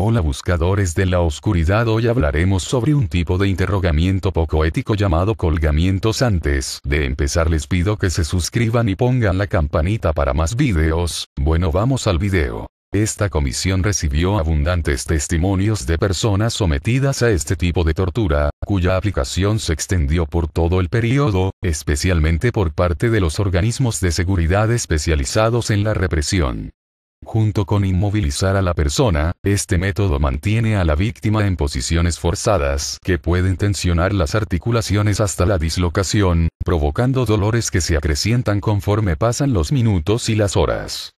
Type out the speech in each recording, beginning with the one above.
Hola buscadores de la oscuridad hoy hablaremos sobre un tipo de interrogamiento poco ético llamado colgamientos antes de empezar les pido que se suscriban y pongan la campanita para más videos, bueno vamos al video. Esta comisión recibió abundantes testimonios de personas sometidas a este tipo de tortura, cuya aplicación se extendió por todo el periodo, especialmente por parte de los organismos de seguridad especializados en la represión. Junto con inmovilizar a la persona, este método mantiene a la víctima en posiciones forzadas que pueden tensionar las articulaciones hasta la dislocación, provocando dolores que se acrecientan conforme pasan los minutos y las horas.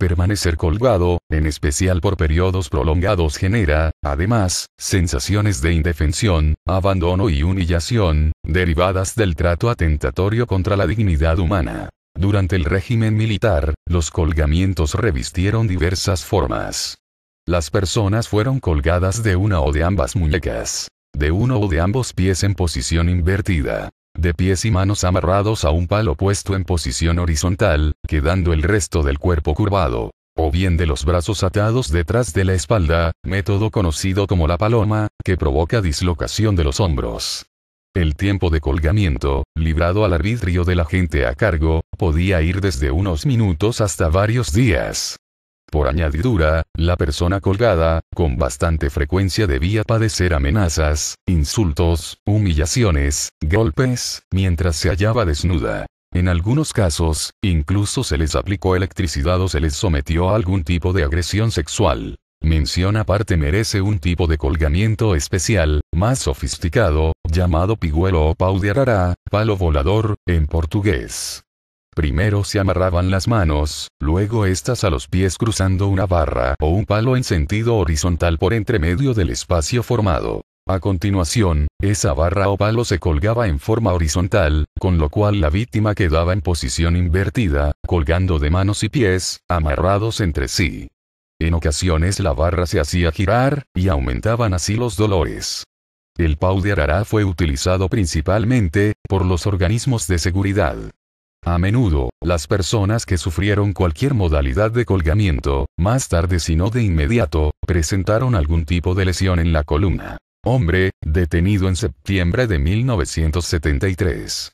Permanecer colgado, en especial por periodos prolongados, genera, además, sensaciones de indefensión, abandono y humillación, derivadas del trato atentatorio contra la dignidad humana. Durante el régimen militar, los colgamientos revistieron diversas formas. Las personas fueron colgadas de una o de ambas muñecas, de uno o de ambos pies en posición invertida, de pies y manos amarrados a un palo puesto en posición horizontal, quedando el resto del cuerpo curvado, o bien de los brazos atados detrás de la espalda, método conocido como la paloma, que provoca dislocación de los hombros. El tiempo de colgamiento, librado al arbitrio de la gente a cargo, podía ir desde unos minutos hasta varios días. Por añadidura, la persona colgada, con bastante frecuencia debía padecer amenazas, insultos, humillaciones, golpes, mientras se hallaba desnuda. En algunos casos, incluso se les aplicó electricidad o se les sometió a algún tipo de agresión sexual. Mención aparte merece un tipo de colgamiento especial, más sofisticado, llamado piguelo o pau de arara, palo volador, en portugués. Primero se amarraban las manos, luego estas a los pies cruzando una barra o un palo en sentido horizontal por entre medio del espacio formado. A continuación, esa barra o palo se colgaba en forma horizontal, con lo cual la víctima quedaba en posición invertida, colgando de manos y pies, amarrados entre sí. En ocasiones la barra se hacía girar, y aumentaban así los dolores. El pau de Arará fue utilizado principalmente por los organismos de seguridad. A menudo, las personas que sufrieron cualquier modalidad de colgamiento, más tarde si no de inmediato, presentaron algún tipo de lesión en la columna. Hombre, detenido en septiembre de 1973.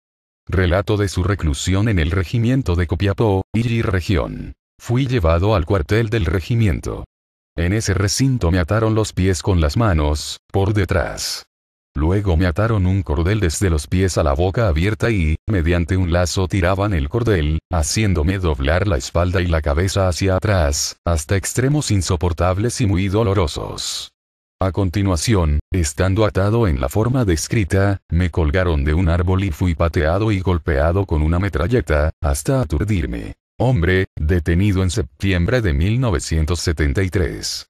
Relato de su reclusión en el regimiento de Copiapó, Iri Región. Fui llevado al cuartel del regimiento. En ese recinto me ataron los pies con las manos, por detrás. Luego me ataron un cordel desde los pies a la boca abierta y, mediante un lazo tiraban el cordel, haciéndome doblar la espalda y la cabeza hacia atrás, hasta extremos insoportables y muy dolorosos. A continuación, estando atado en la forma descrita, me colgaron de un árbol y fui pateado y golpeado con una metralleta, hasta aturdirme hombre, detenido en septiembre de 1973.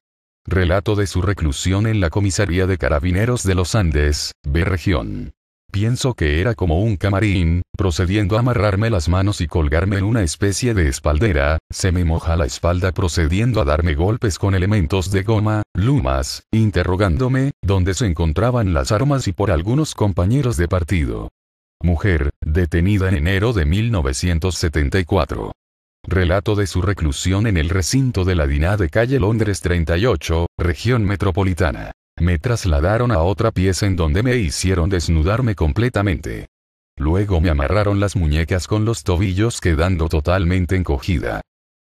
Relato de su reclusión en la comisaría de carabineros de los Andes, B región. Pienso que era como un camarín, procediendo a amarrarme las manos y colgarme en una especie de espaldera, se me moja la espalda procediendo a darme golpes con elementos de goma, lumas, interrogándome, dónde se encontraban las armas y por algunos compañeros de partido. Mujer, detenida en enero de 1974. Relato de su reclusión en el recinto de la Diná de calle Londres 38, región metropolitana. Me trasladaron a otra pieza en donde me hicieron desnudarme completamente. Luego me amarraron las muñecas con los tobillos quedando totalmente encogida.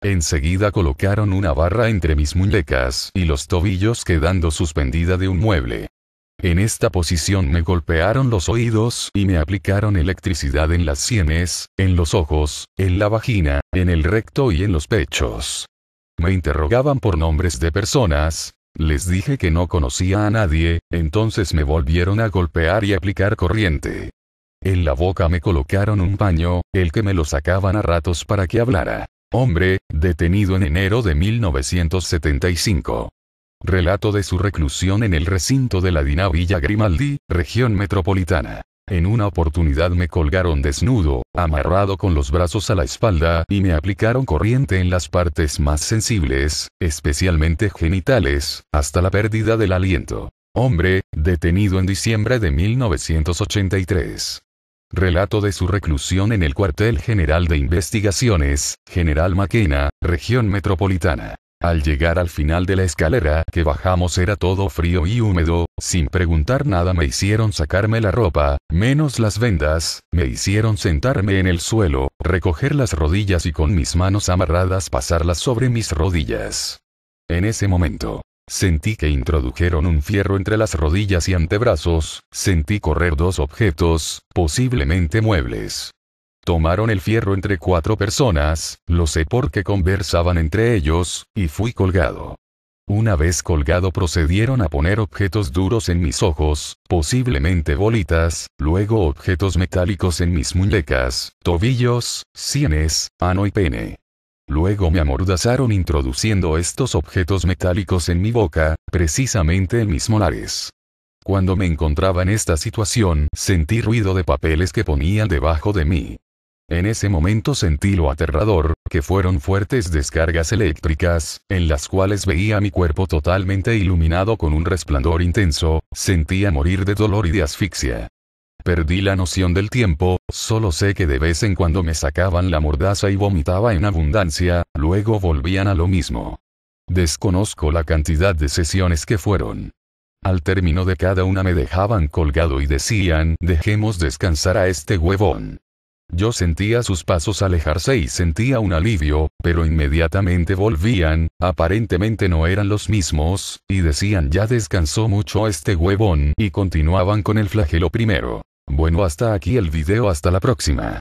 Enseguida colocaron una barra entre mis muñecas y los tobillos quedando suspendida de un mueble. En esta posición me golpearon los oídos y me aplicaron electricidad en las sienes, en los ojos, en la vagina, en el recto y en los pechos. Me interrogaban por nombres de personas, les dije que no conocía a nadie, entonces me volvieron a golpear y aplicar corriente. En la boca me colocaron un paño, el que me lo sacaban a ratos para que hablara. Hombre, detenido en enero de 1975. Relato de su reclusión en el recinto de la Dina Villa Grimaldi, región metropolitana. En una oportunidad me colgaron desnudo, amarrado con los brazos a la espalda y me aplicaron corriente en las partes más sensibles, especialmente genitales, hasta la pérdida del aliento. Hombre, detenido en diciembre de 1983. Relato de su reclusión en el Cuartel General de Investigaciones, General Maquena, región metropolitana. Al llegar al final de la escalera que bajamos era todo frío y húmedo, sin preguntar nada me hicieron sacarme la ropa, menos las vendas, me hicieron sentarme en el suelo, recoger las rodillas y con mis manos amarradas pasarlas sobre mis rodillas. En ese momento, Sentí que introdujeron un fierro entre las rodillas y antebrazos, sentí correr dos objetos, posiblemente muebles. Tomaron el fierro entre cuatro personas, lo sé porque conversaban entre ellos, y fui colgado. Una vez colgado procedieron a poner objetos duros en mis ojos, posiblemente bolitas, luego objetos metálicos en mis muñecas, tobillos, sienes, ano y pene. Luego me amordazaron introduciendo estos objetos metálicos en mi boca, precisamente en mis molares. Cuando me encontraba en esta situación, sentí ruido de papeles que ponían debajo de mí. En ese momento sentí lo aterrador, que fueron fuertes descargas eléctricas, en las cuales veía mi cuerpo totalmente iluminado con un resplandor intenso, sentía morir de dolor y de asfixia. Perdí la noción del tiempo, solo sé que de vez en cuando me sacaban la mordaza y vomitaba en abundancia, luego volvían a lo mismo. Desconozco la cantidad de sesiones que fueron. Al término de cada una me dejaban colgado y decían, dejemos descansar a este huevón. Yo sentía sus pasos alejarse y sentía un alivio, pero inmediatamente volvían, aparentemente no eran los mismos, y decían ya descansó mucho este huevón, y continuaban con el flagelo primero. Bueno hasta aquí el video hasta la próxima.